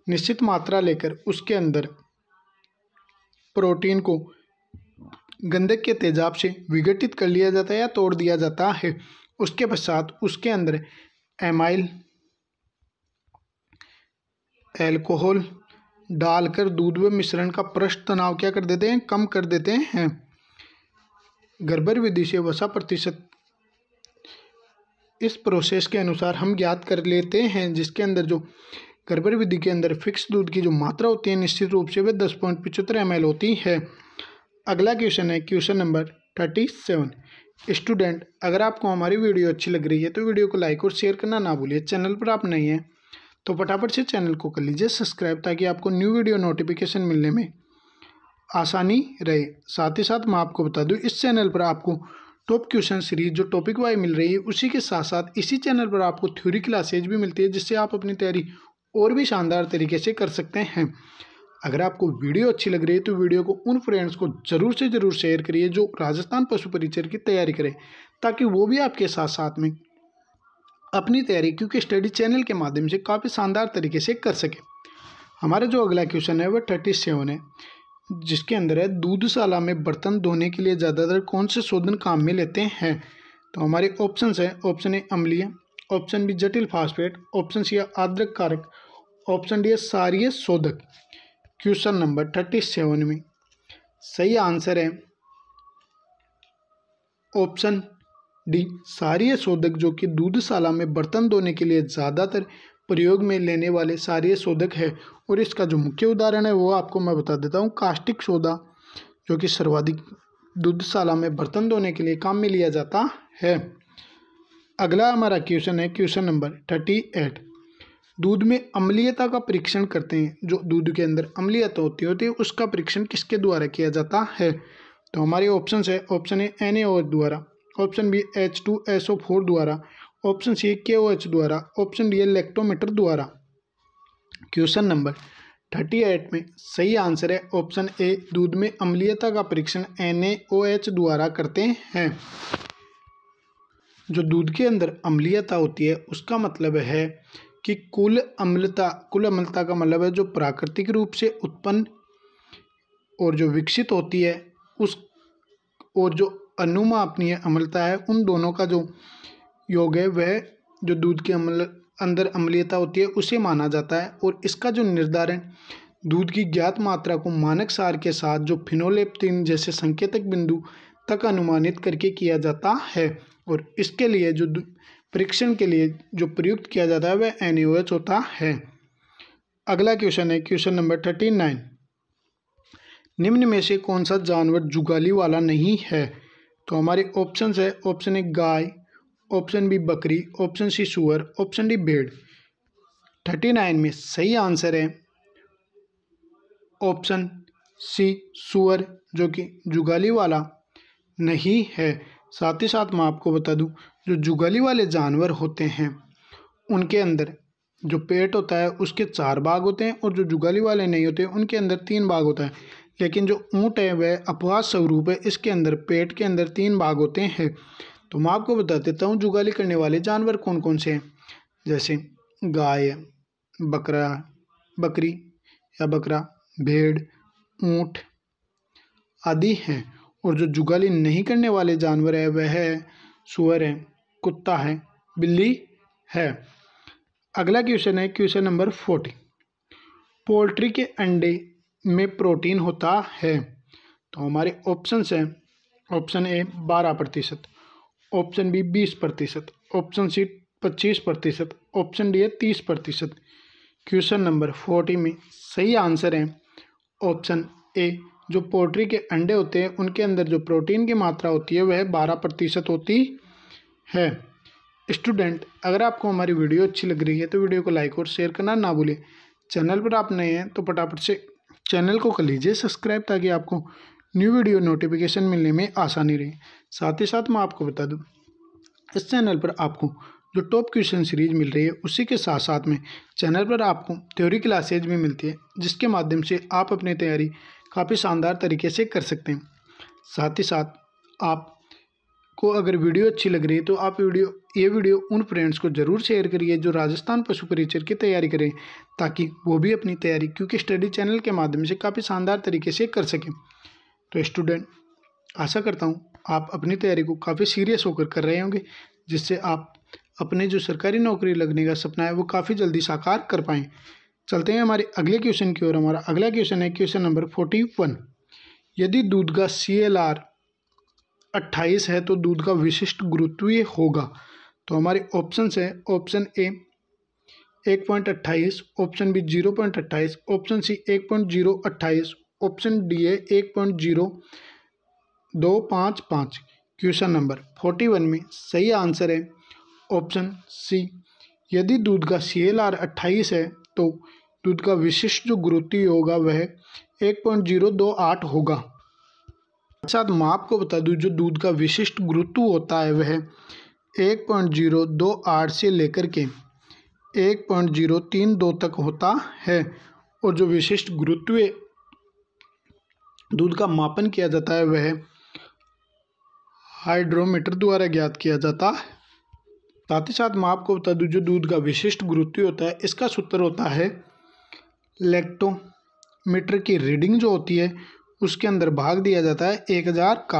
निश्चित मात्रा लेकर उसके अंदर प्रोटीन को गंधक के तेजाब से विघटित कर लिया जाता है या तोड़ दिया जाता है उसके पश्चात उसके अंदर एमाइल एल्कोहल डालकर दूध व मिश्रण का पृष्ठ तनाव क्या कर देते हैं कम कर देते हैं गर्भर विधि से वसा प्रतिशत इस प्रोसेस के अनुसार हम ज्ञात कर लेते हैं जिसके अंदर जो गर्भर विधि के अंदर फिक्स दूध की जो मात्रा होती है निश्चित रूप से वह दस पॉइंट पचहत्तर एम होती है अगला क्वेश्चन है question number thirty seven student अगर आपको हमारी वीडियो अच्छी लग रही है तो वीडियो को लाइक और शेयर करना ना भूलिए चैनल पर आप नहीं हैं तो फटाफट से चैनल को कर लीजिए सब्सक्राइब ताकि आपको न्यू वीडियो नोटिफिकेशन मिलने में आसानी रहे साथ ही साथ मैं आपको बता दूं इस चैनल पर आपको टॉप क्वेश्चन सीरीज जो टॉपिक वाई मिल रही है उसी के साथ साथ इसी चैनल पर आपको थ्योरी क्लासेज भी मिलती है जिससे आप अपनी तैयारी और भी शानदार तरीके से कर सकते हैं अगर आपको वीडियो अच्छी लग रही है तो वीडियो को उन फ्रेंड्स को ज़रूर से ज़रूर शेयर करिए जो राजस्थान पशु परिचय की तैयारी करें ताकि वो भी आपके साथ साथ में अपनी तैयारी क्योंकि स्टडी चैनल के माध्यम से काफ़ी शानदार तरीके से कर सके हमारा जो अगला क्वेश्चन है वह थर्टी सेवन है जिसके अंदर है दूधशाला में बर्तन धोने के लिए ज़्यादातर कौन से शोधन काम में लेते हैं तो हमारे ऑप्शन है ऑप्शन ए अम्लीय ऑप्शन बी जटिल फास्फेट ऑप्शन सी आद्रक कारक ऑप्शन डी है सारिय शोधक क्वेश्चन नंबर थर्टी सेवन में सही आंसर है ऑप्शन डी सारिय शोधक जो कि दूधशाला में बर्तन धोने के लिए ज़्यादातर प्रयोग में लेने वाले सारिय शोधक है और इसका जो मुख्य उदाहरण है वो आपको मैं बता देता हूँ कास्टिक सोदा जो कि सर्वाधिक दूधशाला में बर्तन धोने के लिए काम में लिया जाता है अगला हमारा क्वेश्चन है क्वेश्चन नंबर थर्टी एट दूध में अम्लीयता का परीक्षण करते हैं जो दूध के अंदर अम्लीयता होती होती है उसका परीक्षण किसके द्वारा किया जाता है तो हमारे ऑप्शन है ऑप्शन है एन ए द्वारा option B H two S O four द्वारा option C K O H द्वारा ऑप्शन डी इलेक्ट्रोमीटर लेक्टोमीटर द्वारा क्वेश्चन नंबर थर्टी एट में सही आंसर है ऑप्शन ए दूध में अम्लीयता का परीक्षण एन एच द्वारा करते हैं जो दूध के अंदर अम्लीयता होती है उसका मतलब है कि कुल अम्लता कुल अम्लता का मतलब है जो प्राकृतिक रूप से उत्पन्न और जो विकसित होती है उस और जो अनुमा अपनी अमलता है उन दोनों का जो योग है वह जो दूध के अमल अंदर अम्लीयता होती है उसे माना जाता है और इसका जो निर्धारण दूध की ज्ञात मात्रा को मानक सार के साथ जो फिनोलेप्टिन जैसे संकेतक बिंदु तक अनुमानित करके किया जाता है और इसके लिए जो परीक्षण के लिए जो प्रयुक्त किया जाता है वह एन होता है अगला क्वेश्चन है क्वेश्चन नंबर थर्टी नाइन निम्न में से कौन सा जानवर जुगाली वाला नहीं है तो हमारे ऑप्शन है ऑप्शन ए गाय ऑप्शन बी बकरी ऑप्शन सी सुअर ऑप्शन डी भेड़ थर्टी नाइन में सही आंसर है ऑप्शन सी सुअर जो कि जुगाली वाला नहीं है साथ ही साथ मैं आपको बता दूं जो जुगाली वाले जानवर होते हैं उनके अंदर जो पेट होता है उसके चार भाग होते हैं और जो जुगाली वाले नहीं होते उनके अंदर तीन भाग होता है लेकिन जो ऊँट है वह अपवाद स्वरूप है इसके अंदर पेट के अंदर तीन भाग होते हैं तो मैं आपको बता देता हूँ जुगाली करने वाले जानवर कौन कौन से हैं जैसे गाय बकरा बकरी या बकरा भेड़ ऊँट आदि हैं और जो जुगाली नहीं करने वाले जानवर है वह है सुअर है कुत्ता है बिल्ली है अगला क्वेश्चन है क्वेश्चन नंबर फोर्टी पोल्ट्री के अंडे में प्रोटीन होता है तो हमारे ऑप्शन हैं ऑप्शन ए बारह प्रतिशत ऑप्शन बी बीस प्रतिशत ऑप्शन सी पच्चीस प्रतिशत ऑप्शन डी है तीस प्रतिशत क्वेश्चन नंबर फोर्टी में सही आंसर है ऑप्शन ए जो पोल्ट्री के अंडे होते हैं उनके अंदर जो प्रोटीन की मात्रा होती है वह बारह प्रतिशत होती है स्टूडेंट अगर आपको हमारी वीडियो अच्छी लग रही है तो वीडियो को लाइक और शेयर करना ना भूलें चैनल पर आप नए हैं तो फटाफट से चैनल को कर लीजिए सब्सक्राइब ताकि आपको न्यू वीडियो नोटिफिकेशन मिलने में आसानी रहे साथ ही साथ मैं आपको बता दूँ इस चैनल पर आपको जो टॉप क्वेश्चन सीरीज मिल रही है उसी के साथ साथ में चैनल पर आपको थ्योरी क्लासेज भी मिलती है जिसके माध्यम से आप अपनी तैयारी काफ़ी शानदार तरीके से कर सकते हैं साथ ही साथ आप को अगर वीडियो अच्छी लग रही है तो आप वीडियो ये वीडियो उन फ्रेंड्स को ज़रूर शेयर करिए जो राजस्थान पशु परिचर की तैयारी करें ताकि वो भी अपनी तैयारी क्योंकि स्टडी चैनल के माध्यम से काफ़ी शानदार तरीके से कर सकें तो स्टूडेंट आशा करता हूँ आप अपनी तैयारी को काफ़ी सीरियस होकर कर रहे होंगे जिससे आप अपने जो सरकारी नौकरी लगने का सपना है वो काफ़ी जल्दी साकार कर पाएँ चलते हैं हमारे अगले क्वेश्चन की ओर हमारा अगला क्वेश्चन है क्वेश्चन नंबर फोर्टी वन यदि दूध का सी एल आर अट्ठाईस है तो दूध का विशिष्ट गुरुत्वीय होगा तो हमारे ऑप्शन है ऑप्शन ए एक पॉइंट अट्ठाईस ऑप्शन बी जीरो पॉइंट अट्ठाईस ऑप्शन सी एक पॉइंट जीरो अट्ठाईस ऑप्शन डी है एक पॉइंट जीरो दो पाँच पाँच क्वेश्चन नंबर फोर्टी वन में सही आंसर है ऑप्शन सी यदि दूध का सी एल आर अट्ठाईस है तो दूध का विशिष्ट जो गुरुत्वीय होगा वह एक पॉइंट जीरो दो आठ होगा साथ मैं आपको बता दूं जो दूध का विशिष्ट गुरुत्व होता है वह एक पॉइंट जीरो दो आठ से लेकर के एक पॉइंट जीरो तीन दो तक होता है और जो विशिष्ट गुरुत्व दूध का मापन किया जाता है वह हाइड्रोमीटर द्वारा ज्ञात किया जाता है साथ ही साथ मैं आपको बता दूं जो दूध का विशिष्ट गुरुत्व होता है इसका सूत्र होता है लेक्टोमीटर की रीडिंग जो होती है उसके अंदर भाग दिया जाता है एक हज़ार का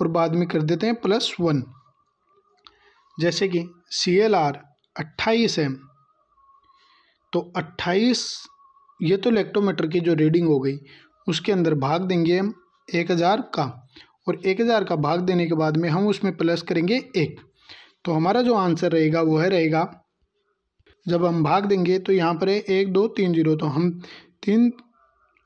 और बाद में कर देते हैं प्लस वन जैसे कि सी एल आर अट्ठाईस है तो अट्ठाईस ये तो इलेक्ट्रोमीटर की जो रीडिंग हो गई उसके अंदर भाग देंगे हम एक हज़ार का और एक हज़ार का भाग देने के बाद में हम उसमें प्लस करेंगे एक तो हमारा जो आंसर रहेगा वो है रहेगा जब हम भाग देंगे तो यहाँ पर है एक दो तीन जीरो तो हम तीन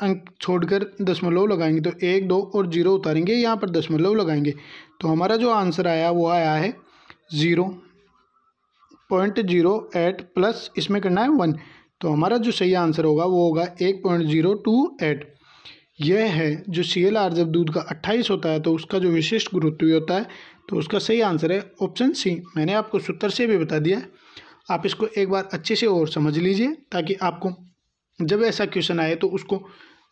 अंक छोड़कर दशमलव लगाएंगे तो एक दो और जीरो उतारेंगे यहाँ पर दशमलव लगाएंगे तो हमारा जो आंसर आया वो आया है zero point zero eight plus इसमें करना है वन तो हमारा जो सही आंसर होगा वो होगा एक पॉइंट जीरो टू एट यह है जो सी एल आर जब दूध का अट्ठाईस होता है तो उसका जो विशिष्ट गुरुत्व होता है तो उसका सही आंसर है ऑप्शन सी मैंने आपको सूत्र से भी बता दिया आप इसको एक बार अच्छे से और समझ लीजिए ताकि आपको जब ऐसा क्वेश्चन आए तो उसको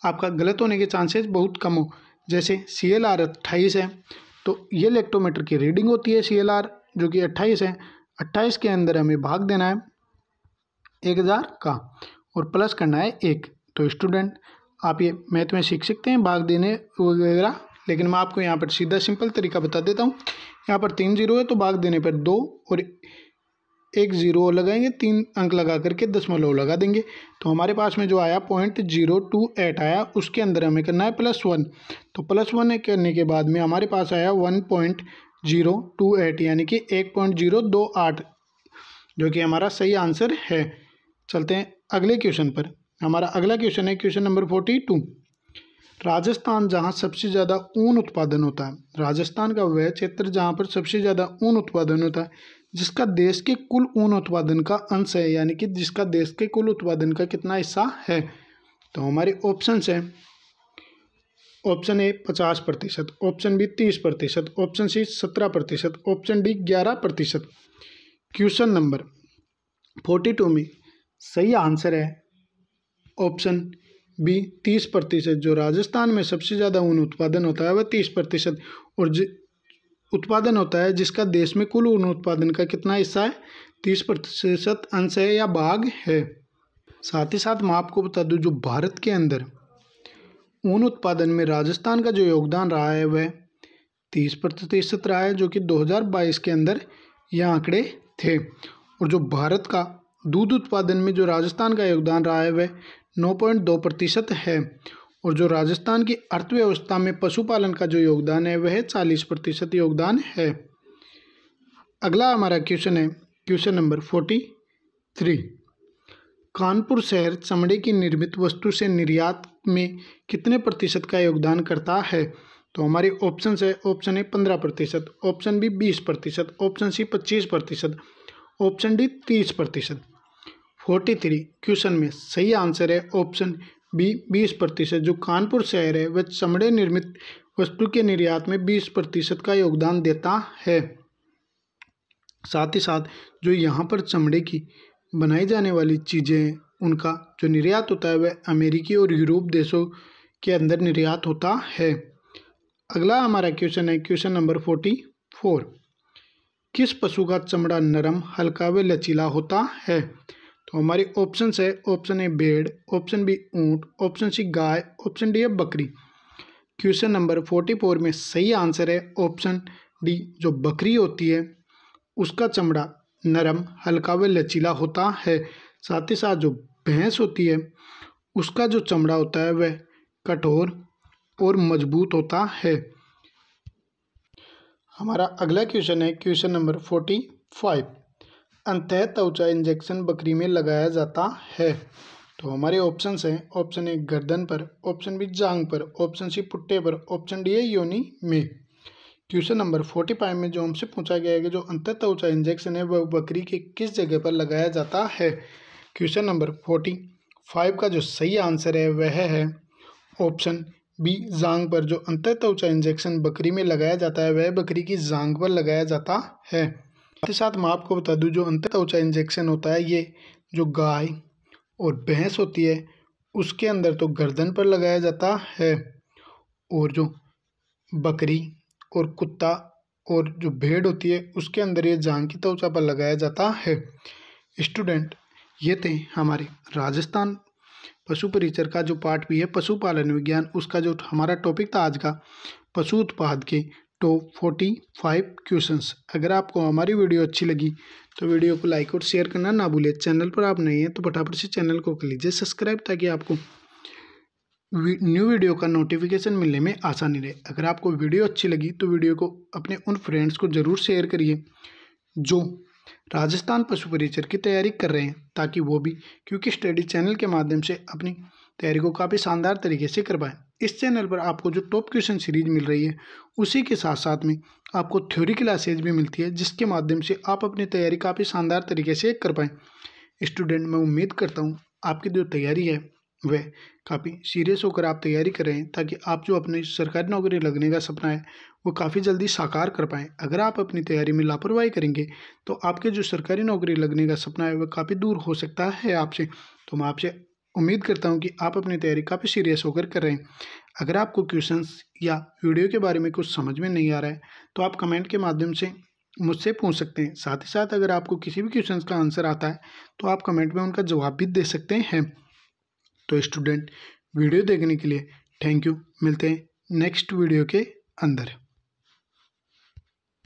आपका गलत होने के चांसेस बहुत कम हो जैसे सी एल आर अट्ठाईस है तो ये इलेक्ट्रोमीटर की रीडिंग होती है सी एल आर जो कि अट्ठाईस है अट्ठाईस के अंदर हमें भाग देना है एक हज़ार का और प्लस करना है एक तो स्टूडेंट आप ये मैथ में सीख सकते हैं भाग देने वगैरह लेकिन मैं आपको यहाँ पर सीधा सिंपल तरीका बता देता हूँ यहाँ पर तीन जीरो है तो भाग देने पर दो और एक ज़ीरो लगाएंगे तीन अंक लगा करके दशमलव लगा देंगे तो हमारे पास में जो आया पॉइंट जीरो टू एट आया उसके अंदर हमें करना है प्लस वन तो प्लस वन करने के बाद में हमारे पास आया one point zero two eight यानी कि एक पॉइंट जीरो दो आठ जो कि हमारा सही आंसर है चलते हैं अगले क्वेश्चन पर हमारा अगला क्वेश्चन है question number forty two Rajasthan जहाँ सबसे ज़्यादा ऊन उत्पादन होता है राजस्थान का वह क्षेत्र जहाँ पर सबसे ज़्यादा ऊन उत्पादन होता है जिसका देश के कुल ऊन उत्पादन का अंश है यानी कि जिसका देश के कुल उत्पादन का कितना हिस्सा है तो हमारे ऑप्शन हैं ऑप्शन ए पचास प्रतिशत ऑप्शन बी तीस प्रतिशत ऑप्शन सी सत्रह प्रतिशत ऑप्शन डी ग्यारह प्रतिशत क्वेश्चन नंबर फोर्टी टू में सही आंसर है ऑप्शन बी तीस प्रतिशत जो राजस्थान में सबसे ज़्यादा ऊन उत्पादन होता है वह तीस प्रतिशत और उत्पादन होता है जिसका देश में कुल ऊन उत्पादन का कितना हिस्सा है तीस प्रतिशत अंश है या भाग है साथ ही साथ मैं आपको बता दूं जो भारत के अंदर ऊन उत्पादन में राजस्थान का जो योगदान रहा है वह तीस प्रतिशत रहा है जो कि 2022 के अंदर ये आंकड़े थे और जो भारत का दूध उत्पादन में जो राजस्थान का योगदान रहा है वह नौ पॉइंट दो प्रतिशत है और जो राजस्थान की अर्थव्यवस्था में पशुपालन का जो योगदान है वह चालीस प्रतिशत योगदान है अगला हमारा क्वेश्चन है question number forty three Kanpur शहर चमड़े की निर्मित वस्तु से निर्यात में कितने प्रतिशत का योगदान करता है तो हमारे ऑप्शन है ऑप्शन ए पंद्रह प्रतिशत ऑप्शन बी बीस प्रतिशत ऑप्शन सी पच्चीस प्रतिशत ऑप्शन डी तीस प्रतिशत फोर्टी थ्री क्वेश्चन में सही आंसर है ऑप्शन बी बीस प्रतिशत जो कानपुर शहर है वह चमड़े निर्मित वस्तु के निर्यात में बीस प्रतिशत का योगदान देता है साथ ही साथ जो यहाँ पर चमड़े की बनाई जाने वाली चीज़ें उनका जो निर्यात होता है वह अमेरिकी और यूरोप देशों के अंदर निर्यात होता है अगला हमारा क्वेश्चन है क्वेश्चन नंबर फोर्टी फोर किस पशु का चमड़ा नरम हल्का व लचीला होता है तो हमारे ऑप्शन है ऑप्शन ए भेड़ ऑप्शन बी ऊँट ऑप्शन सी गाय ऑप्शन डी है बकरी क्वेश्चन नंबर फोर्टी फोर में सही आंसर है ऑप्शन डी जो बकरी होती है उसका चमड़ा नरम हल्का व लचीला होता है साथ ही साथ जो भैंस होती है उसका जो चमड़ा होता है वह कठोर और मजबूत होता है हमारा अगला क्वेश्चन है क्वेश्चन नंबर फोर्टी फाइव अंतः त्वचा इंजेक्शन बकरी में लगाया जाता है तो हमारे ऑप्शन हैं ऑप्शन ए गर्दन पर ऑप्शन बी जांग पर ऑप्शन सी पुट्टे पर ऑप्शन डी है योनी में क्वेश्चन नंबर फोर्टी फाइव में जो हमसे पूछा गया है कि जो अंतः त्वचा इंजेक्शन है वह बकरी के किस जगह पर लगाया जाता है क्वेश्चन नंबर फोर्टी फाइव का जो सही आंसर है वह है ऑप्शन बी जांग पर जो अंतः त्वचा इंजेक्शन बकरी में लगाया जाता है वह बकरी की जांग पर लगाया जाता है साथ ही साथ मैं आपको बता दूँ जो अंतर त्वचा इंजेक्शन होता है ये जो गाय और भैंस होती है उसके अंदर तो गर्दन पर लगाया जाता है और जो बकरी और कुत्ता और जो भेड़ होती है उसके अंदर ये जान की त्वचा पर लगाया जाता है स्टूडेंट ये थे हमारे राजस्थान पशु परिचर का जो पार्ट भी है पशुपालन विज्ञान उसका जो हमारा टॉपिक था आज का पशु उत्पाद के तो फोर्टी फाइव क्वेश्चन अगर आपको हमारी वीडियो अच्छी लगी तो वीडियो को लाइक और शेयर करना ना भूलें चैनल पर आप नए हैं तो फटाफट से चैनल को कर लीजिए सब्सक्राइब ताकि आपको न्यू वीडियो का नोटिफिकेशन मिलने में आसानी रहे अगर आपको वीडियो अच्छी लगी तो वीडियो को अपने उन फ्रेंड्स को ज़रूर शेयर करिए जो राजस्थान पशु परिचर की तैयारी कर रहे हैं ताकि वो भी क्योंकि स्टडी चैनल के माध्यम से अपनी तैयारी को काफ़ी शानदार तरीके से करवाएं इस चैनल पर आपको जो टॉप क्वेश्चन सीरीज मिल रही है उसी के साथ साथ में आपको थ्योरी क्लासेज भी मिलती है जिसके माध्यम से आप अपनी तैयारी काफ़ी शानदार तरीके से कर पाएँ स्टूडेंट मैं उम्मीद करता हूँ आपकी जो तैयारी है वह काफ़ी सीरियस होकर आप तैयारी कर रहे हैं ताकि आप जो अपने सरकारी नौकरी लगने का सपना है वो काफ़ी जल्दी साकार कर पाएँ अगर आप अपनी तैयारी में लापरवाही करेंगे तो आपके जो सरकारी नौकरी लगने का सपना है वह काफ़ी दूर हो सकता है आपसे तो मैं आपसे उम्मीद करता हूँ कि आप अपनी तैयारी काफ़ी सीरियस होकर कर रहे हैं अगर आपको क्वेश्चंस या वीडियो के बारे में कुछ समझ में नहीं आ रहा है तो आप कमेंट के माध्यम से मुझसे पूछ सकते हैं साथ ही साथ अगर आपको किसी भी क्वेश्चन का आंसर आता है तो आप कमेंट में उनका जवाब भी दे सकते हैं तो स्टूडेंट वीडियो देखने के लिए थैंक यू मिलते हैं नेक्स्ट वीडियो के अंदर